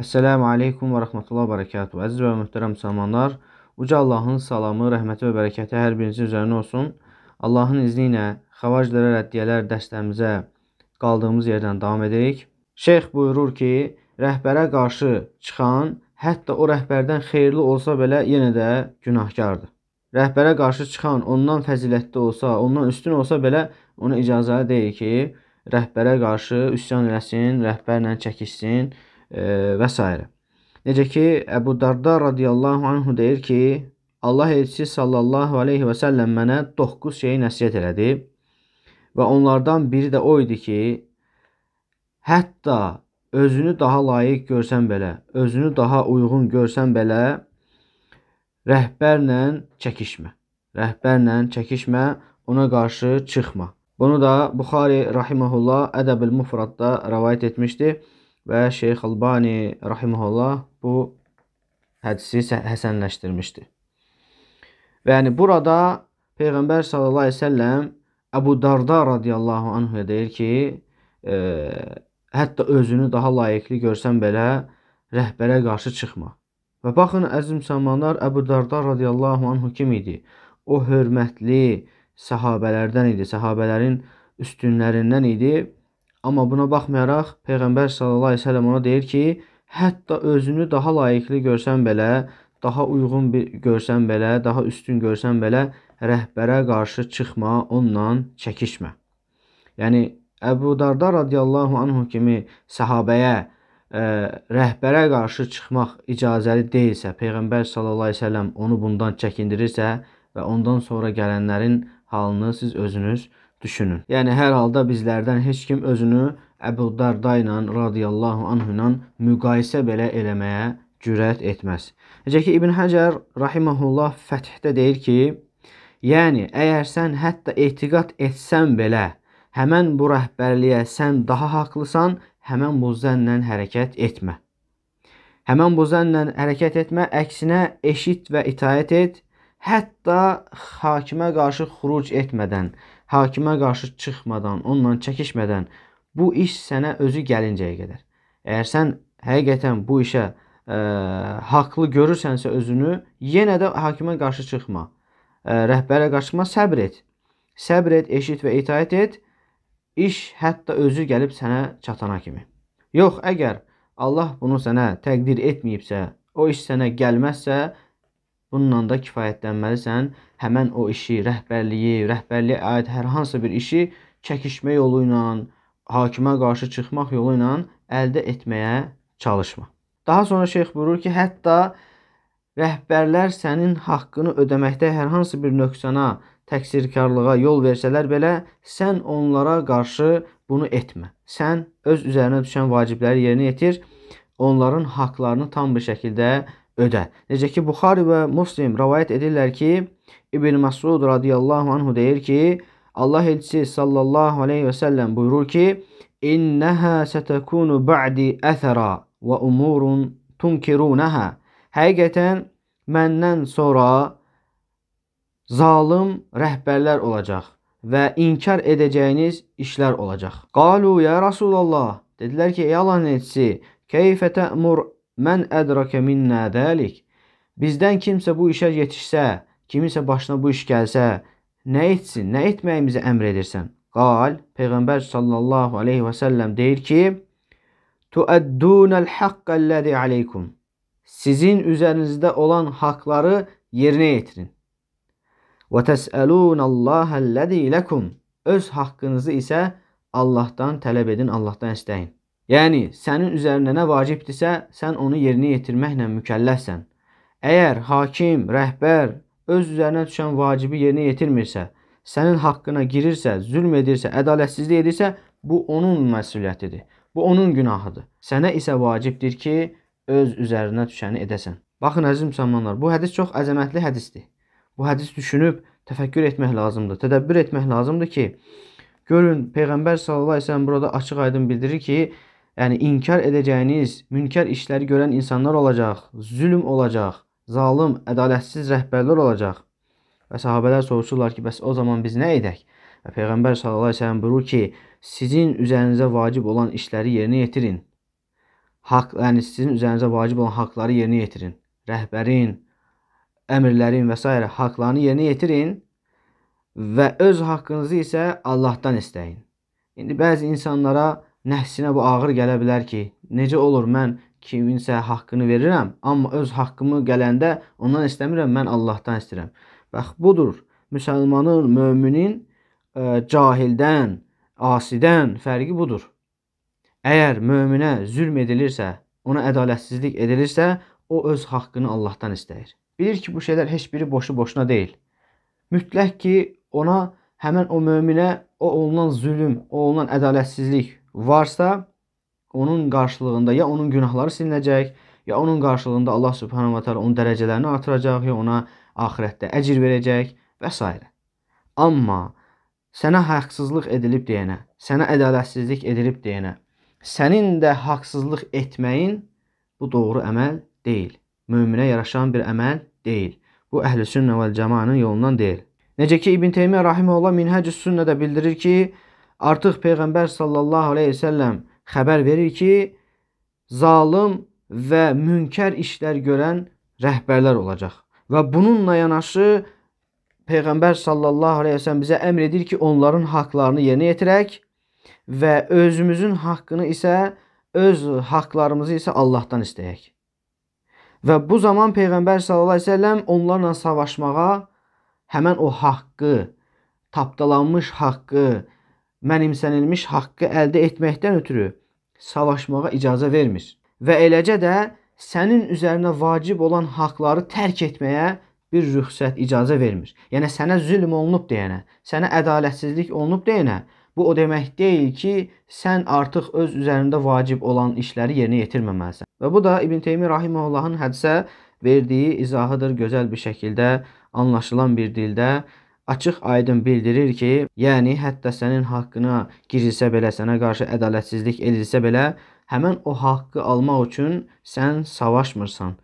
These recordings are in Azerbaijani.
Əssəlamu aleykum və rəhmətullah və bərəkatuhu. Əziz və möhtərəm müsəlmanlar, uca Allahın salamı, rəhməti və bərəkəti hər birinizin üzərinə olsun. Allahın izni ilə xəvaclərə rəddiyələr dərslərimizə qaldığımız yerdən davam edirik. Şeyx buyurur ki, rəhbərə qarşı çıxan, hətta o rəhbərdən xeyirli olsa belə yenə də günahkardır. Rəhbərə qarşı çıxan ondan fəzilətli olsa, ondan üstün olsa belə ona icazə deyil ki, rəhbərə qarşı üsyan eləsin, rəhbərlə çəkişsin, E, və s. Necə ki Əbu Darda radiyallahu anhu deyir ki, Allah elçisi sallallahu alayhi və səlləm mənə 9 şeyi nəsihət elədi və onlardan biri də o idi ki, hətta özünü daha layiq görsən belə, özünü daha uyğun görsən belə rəhbərlə çəkişmə. Rəhbərlə çəkişmə, ona qarşı çıxma. Bunu da Buxari rahimehullah Ədəbül Mufradda rivayet etmişdi və Şeyx Albani rahimehullah bu hədisi həsənləşdirmişdi. Və yəni burada Peyğəmbər sallallahu əleyhi və səlləm Əbu Darda radiyallahu anhuya deyir ki, e, hətta özünü daha layiqli görsən belə rəhbərə qarşı çıxma. Və baxın əziz müsəlmanlar, Əbu Darda radiyallahu anhu kim idi? O hörmətli sahabələrdən idi, sahabələrin üstünlərindən idi Amma buna baxmayaraq Peyğəmbər sallallahu əleyhi və səlləm ona deyir ki, hətta özünü daha layiqli görsən belə, daha uyğun bir görsən belə, daha üstün görsən belə rəhbərə qarşı çıxma, onunla çəkişmə. Yəni Əbu Darda radiyallahu anhu kimi səhabəyə ə, e, rəhbərə qarşı çıxmaq icazəli deyilsə, Peyğəmbər sallallahu əleyhi və səlləm onu bundan çəkindirirsə və ondan sonra gələnlərin halını siz özünüz düşünün. Yəni hər halda bizlərdən heç kim özünü Əbu Darda ilə radiyallahu anh ilə müqayisə belə eləməyə cürət etməz. Necə ki İbn Həcər rahimehullah Fəthdə deyir ki, yəni əgər sən hətta etiqad etsən belə, həmin bu rəhbərliyə sən daha haqlısan, həmin bu zənnlə hərəkət etmə. Həmin bu zənnlə hərəkət etmə, əksinə eşit və itaət et, hətta hakimə qarşı xuruc etmədən, hakimə qarşı çıxmadan, onunla çəkişmədən bu iş sənə özü gəlincəyə qədər. Əgər sən həqiqətən bu işə ə, e, haqlı görürsənsə özünü, yenə də hakimə qarşı çıxma. Ə, e, rəhbərə qarşıma səbr et. Səbr et, eşit və itaət et. İş hətta özü gəlib sənə çatana kimi. Yox, əgər Allah bunu sənə təqdir etməyibsə, o iş sənə gəlməzsə, Bununla da kifayətlənməlisən. Həmən o işi, rəhbərliyi, rəhbərliyə aid hər hansı bir işi çəkişmə yolu ilə, hakimə qarşı çıxmaq yolu ilə əldə etməyə çalışma. Daha sonra şeyx buyurur ki, hətta rəhbərlər sənin haqqını ödəməkdə hər hansı bir nöqsana, təqsirkarlığa yol versələr belə, sən onlara qarşı bunu etmə. Sən öz üzərinə düşən vacibləri yerinə yetir, onların haqqlarını tam bir şəkildə ödəmə ödə. Necə ki, Buxari və Muslim rəvayət edirlər ki, İbn Məsud radiyallahu anhu deyir ki, Allah elçisi sallallahu aleyhi və səlləm buyurur ki, İnnəhə sətəkunu bə'di əthəra və umurun tunkirunəhə. Həqiqətən, məndən sonra zalım rəhbərlər olacaq və inkar edəcəyiniz işlər olacaq. Qalu ya Rasulallah, dedilər ki, ey Allahın elçisi, keyfə tə'mur Mən ədrakə minnə dəlik. Bizdən kimsə bu işə yetişsə, kimisə başına bu iş gəlsə, nə etsin, nə etməyimizi əmr edirsən? Qal, Peyğəmbər sallallahu aleyhi və səlləm deyir ki, Tuəddunəl haqqəlləzi aleykum. Sizin üzərinizdə olan haqları yerinə yetirin. Və təsəlunəllahəlləzi ləkum. Öz haqqınızı isə Allahdan tələb edin, Allahdan istəyin. Yəni, sənin üzərinə nə vacibdirsə, sən onu yerinə yetirməklə mükəlləfsən. Əgər hakim, rəhbər öz üzərinə düşən vacibi yerinə yetirmirsə, sənin haqqına girirsə, zülm edirsə, ədalətsizlik edirsə, bu onun məsuliyyətidir. Bu onun günahıdır. Sənə isə vacibdir ki, öz üzərinə düşəni edəsən. Baxın əziz müsəlmanlar, bu hədis çox əzəmətli hədisdir. Bu hədis düşünüb təfəkkür etmək lazımdır, tədəbbür etmək lazımdır ki, görün Peyğəmbər sallallahu əleyhi və səlləm burada açıq-aydın bildirir ki, yəni inkar edəcəyiniz münkər işləri görən insanlar olacaq, zülm olacaq, zalım, ədalətsiz rəhbərlər olacaq. Və sahabelər soruşurlar ki, bəs o zaman biz nə edək? Və Peyğəmbər sallallahu əleyhi və səlləm buyurur ki, sizin üzərinizə vacib olan işləri yerinə yetirin. Haqq, yəni sizin üzərinizə vacib olan haqqları yerinə yetirin. Rəhbərin, əmrlərin və s. haqqlarını yerinə yetirin və öz haqqınızı isə Allahdan istəyin. İndi bəzi insanlara Nəfsinə bu ağır gələ bilər ki, necə olur mən kiminsə haqqını verirəm, amma öz haqqımı gələndə ondan istəmirəm, mən Allahdan istəyirəm. Bax budur müsəlmanın, möminin ə, e, cahildən, asidən fərqi budur. Əgər möminə zülm edilirsə, ona ədalətsizlik edilirsə, o öz haqqını Allahdan istəyir. Bilir ki, bu şeylər heç biri boşu-boşuna deyil. Mütləq ki, ona həmin o möminə o olunan zülm, o olunan ədalətsizlik, varsa onun qarşılığında ya onun günahları silinəcək, ya onun qarşılığında Allah Subhanahu va Taala onun dərəcələrini artıracaq, ya ona axirətdə əcir verəcək və s. Amma sənə haqsızlıq edilib deyənə, sənə ədalətsizlik edilib deyənə, sənin də haqsızlıq etməyin bu doğru əməl deyil. Möminə yaraşan bir əməl deyil. Bu Əhlüsünnə vəl Cəmaənin yolundan deyil. Necə ki İbn Teymiyyə rahimehullah Minhecü's Sünnədə bildirir ki, Artıq Peyğəmbər sallallahu əleyhi və səlləm xəbər verir ki, zalım və münkər işlər görən rəhbərlər olacaq. Və bununla yanaşı Peyğəmbər sallallahu əleyhi və səlləm bizə əmr edir ki, onların haqqlarını yerinə yetirək və özümüzün haqqını isə öz haqqlarımızı isə Allahdan istəyək. Və bu zaman Peyğəmbər sallallahu əleyhi və səlləm onlarla savaşmağa həmin o haqqı, tapdalanmış haqqı, mənimsənilmiş haqqı əldə etməkdən ötürü savaşmağa icazə vermir və eləcə də sənin üzərinə vacib olan haqqları tərk etməyə bir rüxsət icazə vermir. Yəni sənə zülm olunub deyənə, sənə ədalətsizlik olunub deyənə, bu o demək deyil ki, sən artıq öz üzərində vacib olan işləri yerinə yetirməməlisən. Və bu da İbn Teymi rahimehullahın hədisə verdiyi izahıdır gözəl bir şəkildə anlaşılan bir dildə açıq-aydın bildirir ki, yəni hətta sənin haqqına girilsə belə, sənə qarşı ədalətsizlik edilsə belə, həmin o haqqı almaq üçün sən savaşmırsan.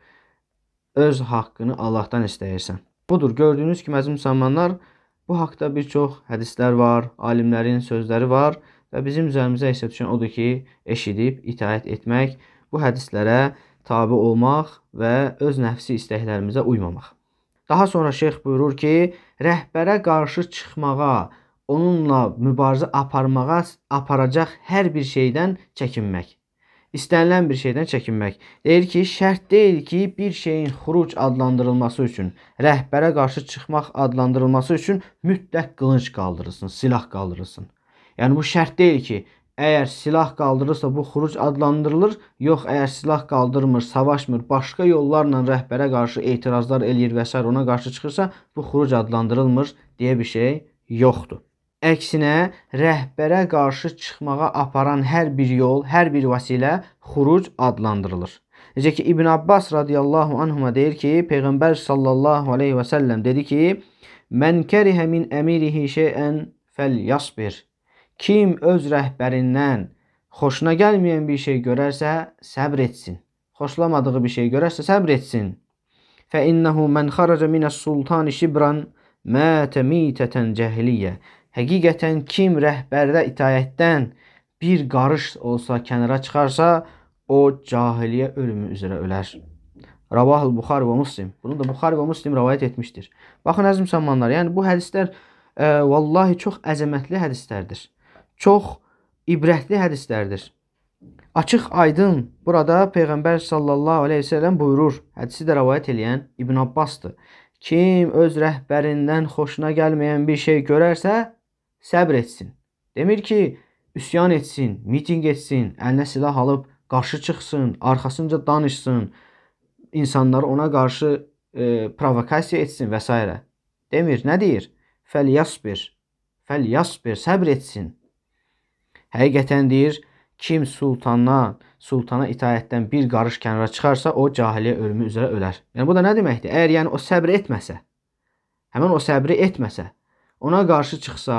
Öz haqqını Allahdan istəyirsən. Budur, gördüyünüz kimi əziz müsəlmanlar, bu haqqda bir çox hədislər var, alimlərin sözləri var və bizim üzərimizə isə düşən odur ki, eşidib itaət etmək, bu hədislərə tabe olmaq və öz nəfsi istəklərimizə uymamaq. Daha sonra şeyx buyurur ki, rəhbərə qarşı çıxmağa, onunla mübarizə aparmağa aparacaq hər bir şeydən çəkinmək. İstənilən bir şeydən çəkinmək. Deyir ki, şərt deyil ki, bir şeyin xuruc adlandırılması üçün, rəhbərə qarşı çıxmaq adlandırılması üçün mütləq qılınc qaldırılsın, silah qaldırılsın. Yəni bu şərt deyil ki, Əgər silah qaldırırsa bu xuruc adlandırılır. Yox, əgər silah qaldırmır, savaşmır, başqa yollarla rəhbərə qarşı etirazlar eləyir və s. ona qarşı çıxırsa bu xuruc adlandırılmır deyə bir şey yoxdur. Əksinə, rəhbərə qarşı çıxmağa aparan hər bir yol, hər bir vəsilə xuruc adlandırılır. Necə ki İbn Abbas radiyallahu anhuma deyir ki, Peyğəmbər sallallahu aleyhi və səlləm dedi ki: "Mən kərihə min əmirihi şeyən fəlyasbir." Kim öz rəhbərindən xoşuna gəlməyən bir şey görərsə, səbr etsin. Xoşlamadığı bir şey görərsə, səbr etsin. Fə innəhu mən xaraca minəs-sultan şibran mətə mitətən cəhiliyyə. Həqiqətən kim rəhbərdə itayətdən bir qarış olsa kənara çıxarsa, o cahiliyə ölümü üzrə ölər. Ravahul Buxari və Muslim. Bunu da Buxari və Muslim rivayet etmişdir. Baxın əziz müsəlmanlar, yəni bu hədislər e, vallahi çox əzəmətli hədislərdir çox ibrətli hədislərdir. Açıq aydın burada Peyğəmbər sallallahu aleyhi ve sellem buyurur, hədisi də rəvayət eləyən İbn Abbasdır. Kim öz rəhbərindən xoşuna gəlməyən bir şey görərsə, səbr etsin. Demir ki, üsyan etsin, miting etsin, əlinə silah alıb qarşı çıxsın, arxasınca danışsın, insanları ona qarşı e, provokasiya etsin və s. Demir, nə deyir? Fəlyasbir, fəlyasbir, səbr etsin. Həqiqətən deyir, kim sultana, sultana itayətdən bir qarış kənara çıxarsa, o cahiliyə ölümü üzrə ölər. Yəni bu da nə deməkdir? Əgər yəni o səbr etməsə, həmin o səbri etməsə, ona qarşı çıxsa,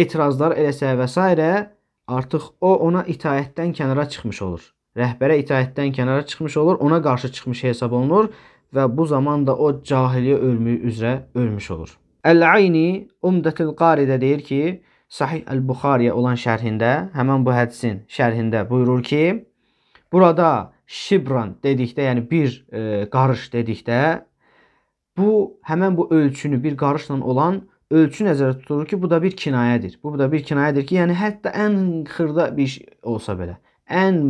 etirazlar eləsə və s. artıq o ona itayətdən kənara çıxmış olur. Rəhbərə itayətdən kənara çıxmış olur, ona qarşı çıxmış hesab olunur və bu zaman da o cahiliyə ölümü üzrə ölmüş olur. Əl-Ayni Umdatul Qaridə deyir ki, Sahih Əl-Buxariyə olan şərhində, həmən bu hədisin şərhində buyurur ki, burada şibran dedikdə, yəni bir e, qarış dedikdə, bu həmən bu ölçünü bir qarışla olan ölçü nəzərdə tutulur ki, bu da bir kinayədir. Bu da bir kinayədir ki, yəni hətta ən xırda bir iş olsa belə, ən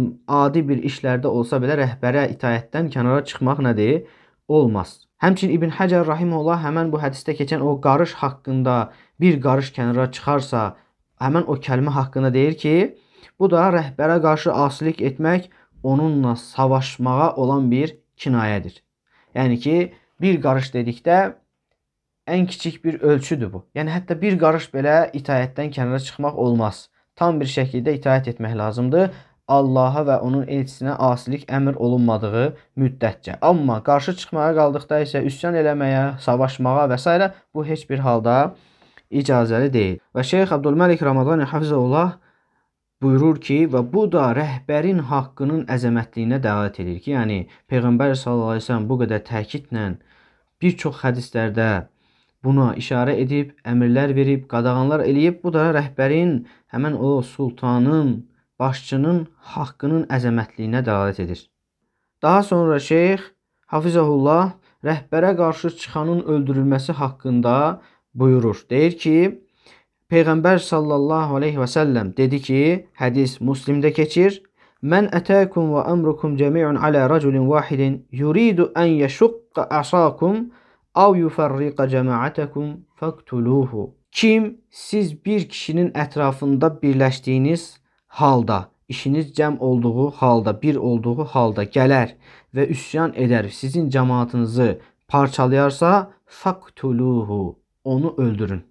adi bir işlərdə olsa belə rəhbərə itayətdən kənara çıxmaq nədir? Olmaz. Həmçinin İbn Həcər Rahimullah həmən bu hədisdə keçən o qarış haqqında bir qarış kənara çıxarsa, həmin o kəlmə haqqında deyir ki, bu da rəhbərə qarşı asilik etmək, onunla savaşmağa olan bir kinayədir. Yəni ki, bir qarış dedikdə ən kiçik bir ölçüdür bu. Yəni hətta bir qarış belə itayətdən kənara çıxmaq olmaz. Tam bir şəkildə itayət etmək lazımdır. Allaha və onun elçisinə asilik əmr olunmadığı müddətcə. Amma qarşı çıxmağa qaldıqda isə üsyan eləməyə, savaşmağa və s. bu heç bir halda icazəli deyil. Və Şeyx Abdülməlik Ramazani Hafizullah buyurur ki, və bu da rəhbərin haqqının əzəmətliyinə dəlalət edir ki, yəni Peyğəmbər sallallahu əleyhi və səlləm bu qədər təkidlə bir çox hədislərdə buna işarə edib, əmrlər verib, qadağanlar eləyib. Bu da rəhbərin, həmin o sultanın, başçının haqqının əzəmətliyinə dəlalət edir. Daha sonra şeyx Hafizəhullah rəhbərə qarşı çıxanın öldürülməsi haqqında buyurur. Deyir ki, Peyğəmbər sallallahu aleyhi və səlləm dedi ki, hədis Müslimdə keçir. Mən ətəkum və əmrukum cəmiun alə raculin vahidin yuridu ən yəşuqqa əsakum av yufarriqa cəmaətəkum fəqtuluhu. Kim siz bir kişinin ətrafında birləşdiyiniz halda, işiniz cəm olduğu halda, bir olduğu halda gələr və üsyan edər, sizin cəmaatınızı parçalayarsa fəqtuluhu onu öldürün.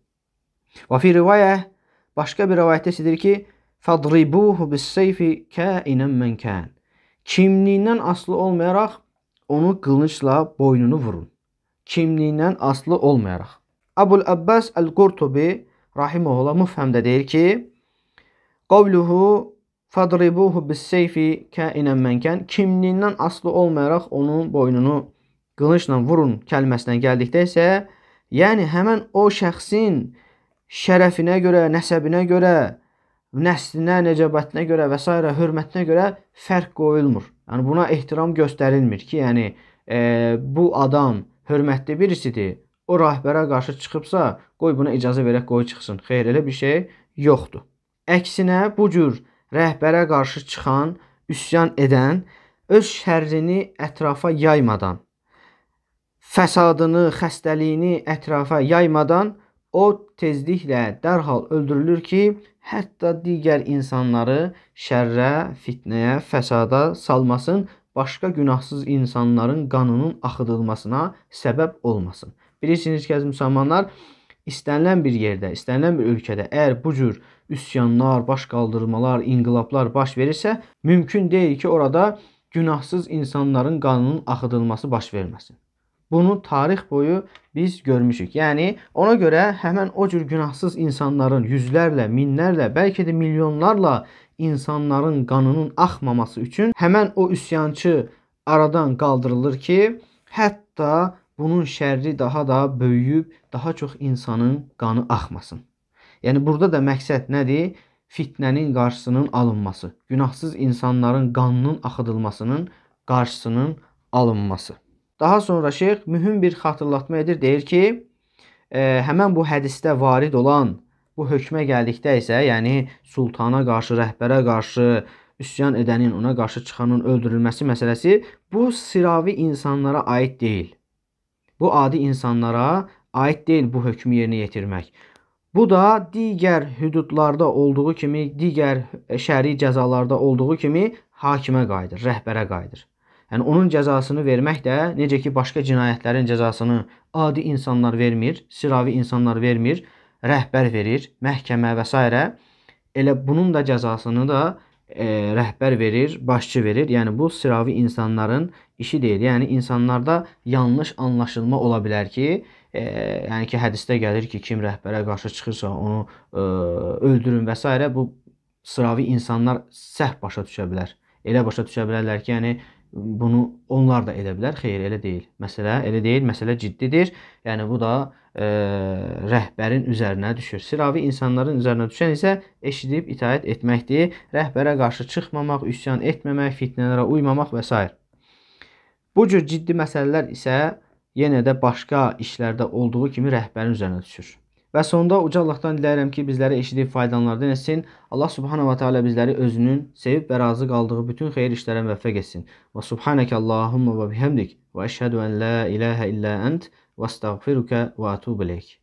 Və fi rivayə başqa bir rivayətdə isə ki, fadribuhu bis-sayfi kainan man kan. Kimliyindən aslı olmayaraq onu qılıncla boynunu vurun. Kimliyindən aslı olmayaraq. Abul Abbas Al-Qurtubi rahimehullah müfhəmdə deyir ki, qavluhu fadribuhu bis-sayfi kainan man kan. Kimliyindən aslı olmayaraq onun boynunu qılıncla vurun kəlməsinə gəldikdə isə Yəni həmin o şəxsin şərəfinə görə, nəsəbinə görə, nəslinə, necabətinə görə və s. hörmətinə görə fərq qoyulmur. Yəni buna ehtiram göstərilmir ki, yəni e, bu adam hörmətli birisidir. O rəhbərə qarşı çıxıbsa, qoy buna icazə verək, qoy çıxsın. Xeyr, elə bir şey yoxdur. Əksinə bu cür rəhbərə qarşı çıxan, üsyan edən öz şərrini ətrafa yaymadan fəsadını, xəstəliyini ətrafa yaymadan o tezliklə dərhal öldürülür ki, hətta digər insanları şərrə, fitnəyə, fəsada salmasın, başqa günahsız insanların qanının axıdılmasına səbəb olmasın. Bilirsiniz ki, əziz müsəlmanlar, istənilən bir yerdə, istənilən bir ölkədə əgər bu cür üsyanlar, baş qaldırmalar, inqilablar baş verirsə, mümkün deyil ki, orada günahsız insanların qanının axıdılması baş verməsin. Bunu tarix boyu biz görmüşük. Yəni ona görə həmin o cür günahsız insanların yüzlərlə, minlərlə, bəlkə də milyonlarla insanların qanının axmaması üçün həmin o üsyançı aradan qaldırılır ki, hətta bunun şərri daha da böyüyüb daha çox insanın qanı axmasın. Yəni burada da məqsəd nədir? Fitnənin qarşısının alınması, günahsız insanların qanının axıdılmasının qarşısının alınması. Daha sonra şeyx mühüm bir xatırlatma edir. Deyir ki, e, həmən bu hədisdə varid olan bu hökmə gəldikdə isə, yəni sultana qarşı, rəhbərə qarşı üsyan edənin, ona qarşı çıxanın öldürülməsi məsələsi bu sıravi insanlara aid deyil. Bu adi insanlara aid deyil bu hökmü yerinə yetirmək. Bu da digər hüdudlarda olduğu kimi, digər şəri cəzalarda olduğu kimi hakimə qayıdır, rəhbərə qayıdır. Yəni onun cəzasını vermək də necə ki başqa cinayətlərin cəzasını adi insanlar vermir, sıravi insanlar vermir, rəhbər verir, məhkəmə və s. Elə bunun da cəzasını da e, rəhbər verir, başçı verir. Yəni bu sıravi insanların işi deyil. Yəni insanlarda yanlış anlaşılma ola bilər ki, e, yəni ki hədisdə gəlir ki, kim rəhbərə qarşı çıxırsa onu e, öldürün və s. bu sıravi insanlar səhv başa düşə bilər. Elə başa düşə bilərlər ki, yəni bunu onlar da edə bilər. Xeyr, elə deyil. Məsələ elə deyil, məsələ ciddidir. Yəni bu da e, rəhbərin üzərinə düşür. Sıravi insanların üzərinə düşən isə eşidib itaat etməkdir. Rəhbərə qarşı çıxmamaq, üsyan etməmək, fitnələrə uymamaq və s. Bu cür ciddi məsələlər isə yenə də başqa işlərdə olduğu kimi rəhbərin üzərinə düşür. Və sonda uca Allahdan diləyirəm ki, bizləri eşidib faydalanlardan etsin. Allah subhanahu va taala bizləri özünün sevib və razı qaldığı bütün xeyir işlərə müvəffəq etsin. Və subhanaka Allahumma və bihamdik və əşhədu an la ilaha illa ent və astəğfiruka və atubu ileyk.